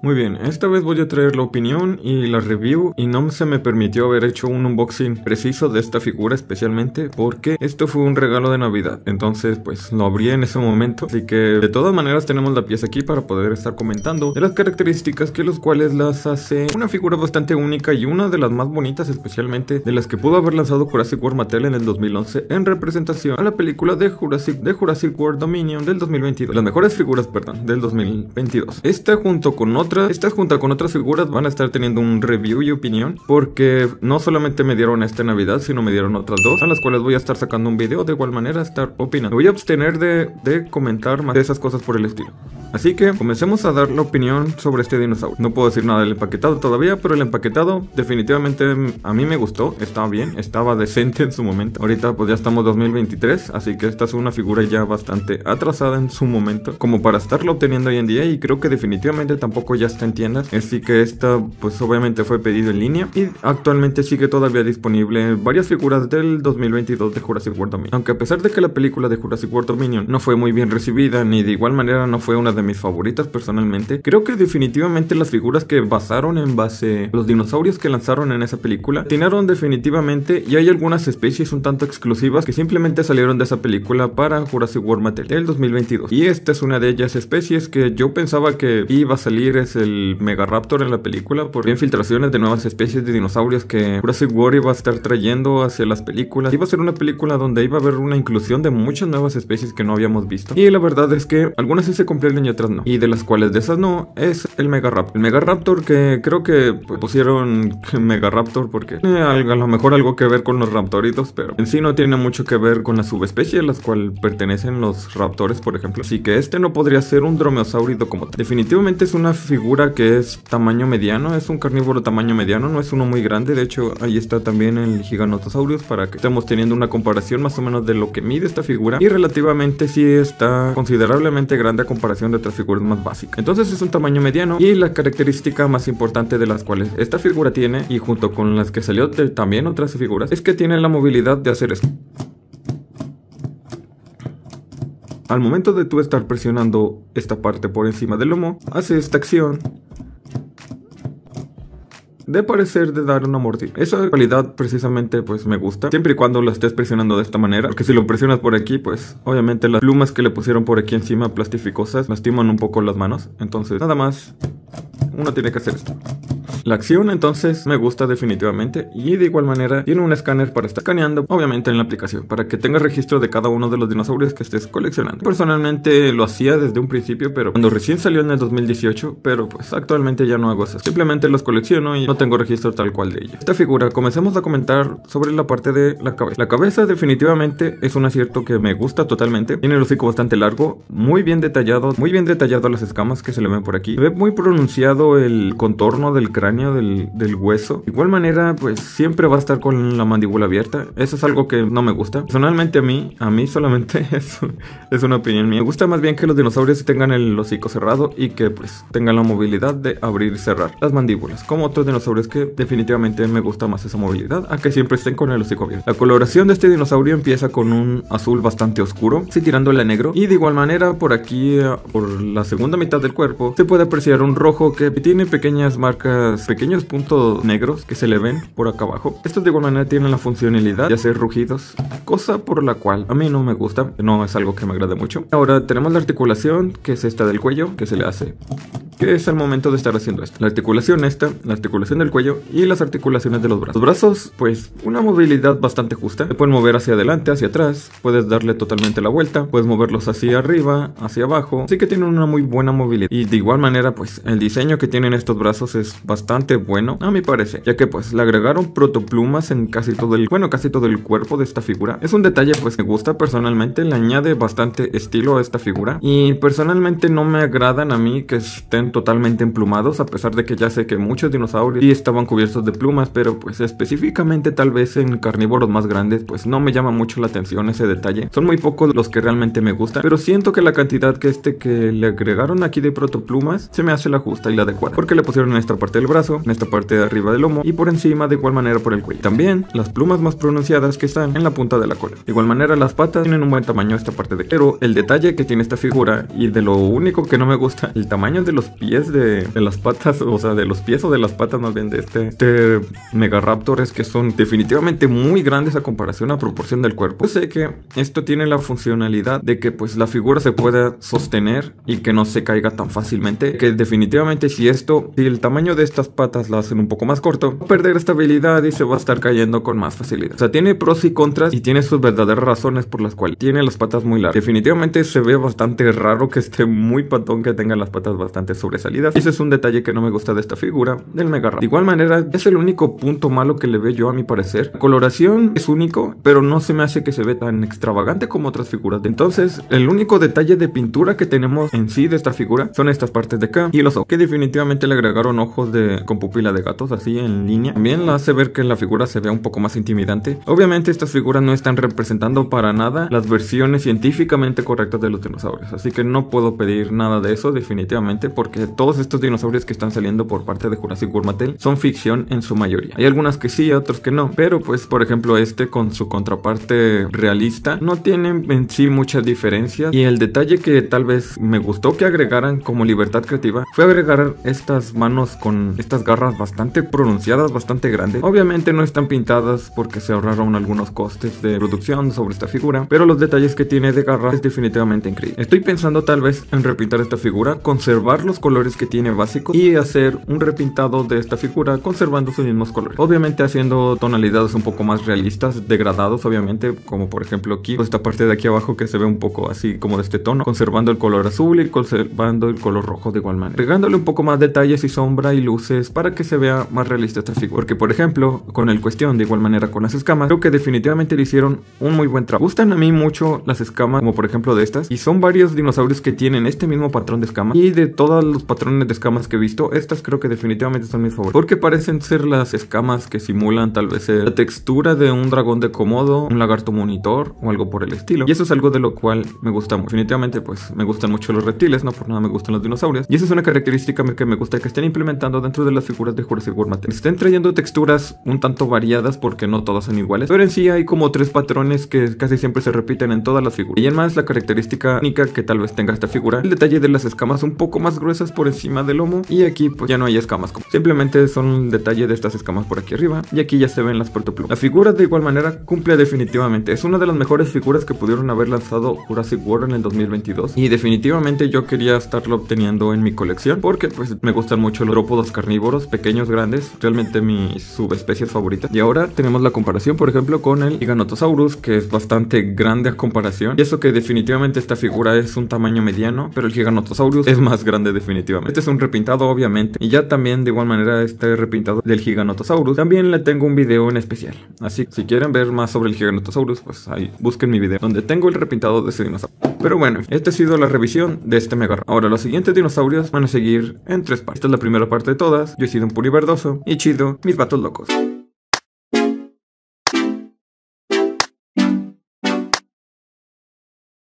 Muy bien, esta vez voy a traer la opinión y la review y no se me permitió haber hecho un unboxing preciso de esta figura especialmente porque esto fue un regalo de navidad, entonces pues lo abrí en ese momento, así que de todas maneras tenemos la pieza aquí para poder estar comentando de las características que los cuales las hace una figura bastante única y una de las más bonitas especialmente de las que pudo haber lanzado Jurassic World Mattel en el 2011 en representación a la película de Jurassic, de Jurassic World Dominion del 2022, las mejores figuras perdón, del 2022. Esta junto con otras esta estas junto con otras figuras van a estar teniendo un review y opinión porque no solamente me dieron esta navidad, sino me dieron otras dos, a las cuales voy a estar sacando un video de igual manera, estar opinando. Voy a abstener de comentar más de esas cosas por el estilo. Así que comencemos a dar la opinión sobre este dinosaurio. No puedo decir nada del empaquetado todavía, pero el empaquetado definitivamente a mí me gustó, estaba bien, estaba decente en su momento. Ahorita pues ya estamos 2023, así que esta es una figura ya bastante atrasada en su momento, como para estarlo obteniendo hoy en día y creo que definitivamente tampoco ya está en tiendas. Así que esta pues obviamente fue pedido en línea y actualmente sigue todavía disponible varias figuras del 2022 de Jurassic World Dominion. Aunque a pesar de que la película de Jurassic World Dominion no fue muy bien recibida ni de igual manera no fue una de mis favoritas personalmente. Creo que definitivamente las figuras que basaron en base los dinosaurios que lanzaron en esa película, tiraron definitivamente y hay algunas especies un tanto exclusivas que simplemente salieron de esa película para Jurassic World Material del 2022. Y esta es una de ellas especies que yo pensaba que iba a salir es el Megaraptor en la película por infiltraciones de nuevas especies de dinosaurios que Jurassic World iba a estar trayendo hacia las películas. Iba a ser una película donde iba a haber una inclusión de muchas nuevas especies que no habíamos visto. Y la verdad es que algunas sí se cumplieron y otras no. Y de las cuales de esas no es el Megaraptor. El Megaraptor que creo que pusieron pusieron Megaraptor porque a lo mejor algo que ver con los raptoritos, pero en sí no tiene mucho que ver con la subespecie a la cual pertenecen los raptores, por ejemplo. Así que este no podría ser un dromeosaurido como tal. Definitivamente es una figura que es tamaño mediano, es un carnívoro tamaño mediano, no es uno muy grande. De hecho, ahí está también el Giganotosaurus para que estemos teniendo una comparación más o menos de lo que mide esta figura. Y relativamente sí está considerablemente grande a comparación de otras figuras más básicas. Entonces es un tamaño mediano y la característica más importante de las cuales esta figura tiene, y junto con las que salió también otras figuras, es que tiene la movilidad de hacer esto. Al momento de tú estar presionando esta parte por encima del lomo, hace esta acción de parecer de dar una mordida. Esa cualidad precisamente pues me gusta, siempre y cuando lo estés presionando de esta manera, porque si lo presionas por aquí pues obviamente las plumas que le pusieron por aquí encima plastificosas lastiman un poco las manos, entonces nada más uno tiene que hacer esto. La acción entonces me gusta definitivamente y de igual manera tiene un escáner para estar escaneando obviamente en la aplicación para que tengas registro de cada uno de los dinosaurios que estés coleccionando. Personalmente lo hacía desde un principio pero cuando recién salió en el 2018 pero pues actualmente ya no hago eso. Simplemente los colecciono y no tengo registro tal cual de ella. Esta figura, comencemos a comentar sobre la parte de la cabeza. La cabeza definitivamente es un acierto que me gusta totalmente. Tiene el hocico bastante largo, muy bien detallado, muy bien detallado las escamas que se le ven por aquí. Se ve muy pronunciado el contorno del cráneo, del, hueso. De igual manera, pues siempre va a estar con la mandíbula abierta. Eso es algo que no me gusta. Personalmente a mí, a mí solamente es, es una opinión mía. Me gusta más bien que los dinosaurios tengan el hocico cerrado y que pues tengan la movilidad de abrir y cerrar las mandíbulas, como otros dinosaurios es que definitivamente me gusta más esa movilidad, a que siempre estén con el hocico abierto. La coloración de este dinosaurio empieza con un azul bastante oscuro, así tirándole a negro, y de igual manera por aquí, eh, por la segunda mitad del cuerpo, se puede apreciar un rojo que tiene pequeñas marcas, pequeños puntos negros que se le ven por acá abajo. Estos de igual manera tienen la funcionalidad de hacer rugidos, cosa por la cual a mí no me gusta, no es algo que me agrade mucho. Ahora tenemos la articulación, que es esta del cuello, que se le hace que es el momento de estar haciendo esto. La articulación esta, la articulación del cuello y las articulaciones de los brazos. Los brazos, pues una movilidad bastante justa. Se pueden mover hacia adelante, hacia atrás, puedes darle totalmente la vuelta, puedes moverlos hacia arriba, hacia abajo. Así que tienen una muy buena movilidad. Y de igual manera, pues el diseño que tienen estos brazos es bastante bueno, a mi parecer, ya que pues le agregaron protoplumas en casi todo el, bueno, casi todo el cuerpo de esta figura. Es un detalle pues que gusta personalmente, le añade bastante estilo a esta figura y personalmente no me agradan a mí que estén totalmente emplumados, a pesar de que ya sé que muchos dinosaurios y estaban cubiertos de plumas, pero pues específicamente tal vez en carnívoros más grandes, pues no me llama mucho la atención ese detalle. Son muy pocos los que realmente me gustan, pero siento que la cantidad que este que le agregaron aquí de protoplumas se me hace la justa y la adecuada, porque le pusieron en esta parte del brazo, en esta parte de arriba del lomo y por encima de igual manera por el cuello. También las plumas más pronunciadas que están en la punta de la cola. De igual manera las patas tienen un buen tamaño esta parte de, pero el detalle que tiene esta figura y de lo único que no me gusta, el tamaño de los pies de, las patas, o sea, de los pies o de las patas más bien de este, este Megaraptor es que son definitivamente muy grandes a comparación a proporción del cuerpo. Yo sé que esto tiene la funcionalidad de que pues la figura se pueda sostener y que no se caiga tan fácilmente, que definitivamente si esto, si el tamaño de estas patas la hacen un poco más corto, va a perder estabilidad y se va a estar cayendo con más facilidad. O sea, tiene pros y contras y tiene sus verdaderas razones por las cuales tiene las patas muy largas. Definitivamente se ve bastante raro que esté muy patón que tenga las patas bastante sobre sobresalidas. Ese es un detalle que no me gusta de esta figura del Mega De igual manera, es el único punto malo que le veo yo a mi parecer. La coloración es único, pero no se me hace que se ve tan extravagante como otras figuras. Entonces, el único detalle de pintura que tenemos en sí de esta figura son estas partes de acá y los ojos, que definitivamente le agregaron ojos de con pupila de gatos así en línea. También la hace ver que la figura se vea un poco más intimidante. Obviamente estas figuras no están representando para nada las versiones científicamente correctas de los dinosaurios, así que no puedo pedir nada de eso definitivamente porque eh, todos estos dinosaurios que están saliendo por parte de Jurassic World Mattel son ficción en su mayoría. Hay algunas que sí, otros que no, pero pues por ejemplo este con su contraparte realista no tienen en sí muchas diferencias y el detalle que tal vez me gustó que agregaran como libertad creativa fue agregar estas manos con estas garras bastante pronunciadas, bastante grandes. Obviamente no están pintadas porque se ahorraron algunos costes de producción sobre esta figura, pero los detalles que tiene de garra es definitivamente increíble. Estoy pensando tal vez en repintar esta figura, conservarlos con colores que tiene básicos y hacer un repintado de esta figura conservando sus mismos colores. Obviamente haciendo tonalidades un poco más realistas, degradados obviamente, como por ejemplo aquí, pues esta parte de aquí abajo que se ve un poco así como de este tono, conservando el color azul y conservando el color rojo de igual manera. regándole un poco más detalles y sombra y luces para que se vea más realista esta figura. Porque por ejemplo, con el cuestión de igual manera con las escamas, creo que definitivamente le hicieron un muy buen trabajo. Gustan a mí mucho las escamas, como por ejemplo de estas, y son varios dinosaurios que tienen este mismo patrón de escamas y de todas patrones de escamas que he visto, estas creo que definitivamente son mis favoritas. Porque parecen ser las escamas que simulan tal vez la textura de un dragón de Komodo, un lagarto monitor o algo por el estilo. Y eso es algo de lo cual me gusta mucho. Definitivamente pues me gustan mucho los reptiles, no por nada me gustan los dinosaurios. Y esa es una característica que me gusta que estén implementando dentro de las figuras de Jurassic World Material. Estén trayendo texturas un tanto variadas porque no todas son iguales, pero en sí hay como tres patrones que casi siempre se repiten en todas las figuras. Y además la característica única que tal vez tenga esta figura, el detalle de las escamas un poco más gruesas por encima del lomo y aquí pues ya no hay escamas. Simplemente son un detalle de estas escamas por aquí arriba y aquí ya se ven las plumas. La figura de igual manera cumple definitivamente. Es una de las mejores figuras que pudieron haber lanzado Jurassic World en el 2022 y definitivamente yo quería estarlo obteniendo en mi colección porque pues me gustan mucho los drópodos carnívoros, pequeños, grandes, realmente mi subespecies favorita Y ahora tenemos la comparación por ejemplo con el Giganotosaurus que es bastante grande a comparación y eso que definitivamente esta figura es un tamaño mediano pero el Giganotosaurus es más grande de definitivamente. Este es un repintado, obviamente. Y ya también, de igual manera, este repintado del Giganotosaurus. También le tengo un video en especial. Así que si quieren ver más sobre el Giganotosaurus, pues ahí busquen mi video. Donde tengo el repintado de ese dinosaurio. Pero bueno, esta ha sido la revisión de este mejor. Ahora, los siguientes dinosaurios van a seguir en tres partes. Esta es la primera parte de todas. Yo he sido un Verdoso, y chido, mis vatos locos.